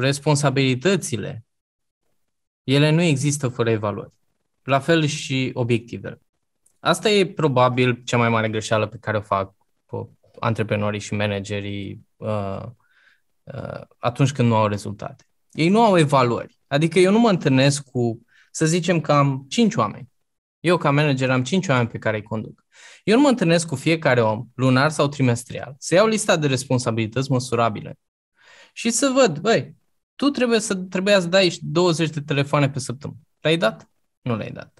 responsabilitățile, ele nu există fără evaluări. La fel și obiectivele. Asta e probabil cea mai mare greșeală pe care o fac antreprenorii și managerii uh, uh, atunci când nu au rezultate. Ei nu au evaluări. Adică eu nu mă întâlnesc cu, să zicem că am cinci oameni. Eu ca manager am cinci oameni pe care îi conduc. Eu nu mă întâlnesc cu fiecare om, lunar sau trimestrial, să iau lista de responsabilități măsurabile și să văd, băi, tu trebuie să, trebuia să dai 20 de telefoane pe săptămână. le ai dat? Nu le ai dat.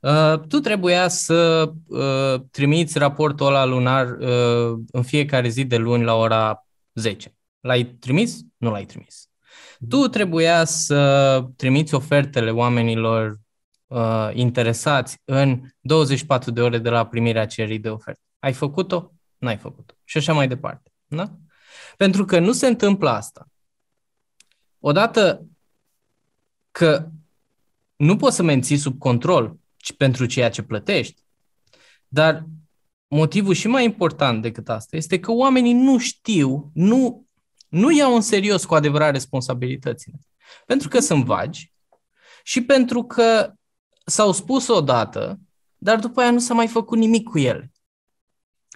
Uh, tu trebuia să uh, trimiți raportul ăla lunar uh, în fiecare zi de luni la ora 10. L-ai trimis? Nu l-ai trimis. Tu trebuia să trimiți ofertele oamenilor uh, interesați în 24 de ore de la primirea cererii de ofertă. Ai făcut-o? N-ai făcut-o. Și așa mai departe. Da? Pentru că nu se întâmplă asta. Odată că nu poți să menții sub control pentru ceea ce plătești, dar motivul și mai important decât asta este că oamenii nu știu, nu, nu iau în serios cu adevărat responsabilitățile. Pentru că sunt vagi și pentru că s-au spus odată, dar după aia nu s-a mai făcut nimic cu ele.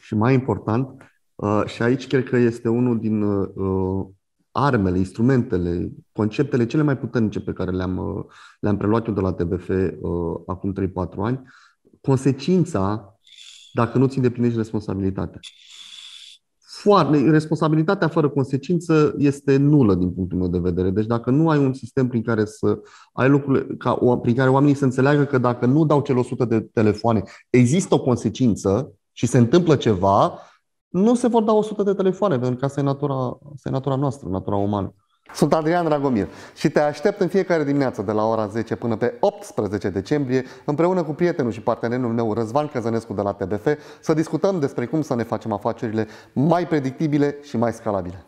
Și mai important, uh, și aici cred că este unul din uh, uh, armele, instrumentele, conceptele cele mai puternice pe care le-am, uh, le-am preluat eu de la TBF uh, acum 3-4 ani, consecința dacă nu-ți îndeplinești responsabilitatea. Foarte, responsabilitatea fără consecință este nulă din punctul meu de vedere. Deci dacă nu ai un sistem prin care să ai lucrurile, ca, prin care oamenii să înțeleagă că dacă nu dau cele 100 de telefoane, există o consecință și se întâmplă ceva, nu se vor da 100 de telefoane, pentru că asta e natura, asta e natura noastră, natura umană. Sunt Adrian Dragomir și te aștept în fiecare dimineață de la ora 10 până pe 18 decembrie împreună cu prietenul și partenerul meu Răzvan Căzănescu de la TBF să discutăm despre cum să ne facem afacerile mai predictibile și mai scalabile.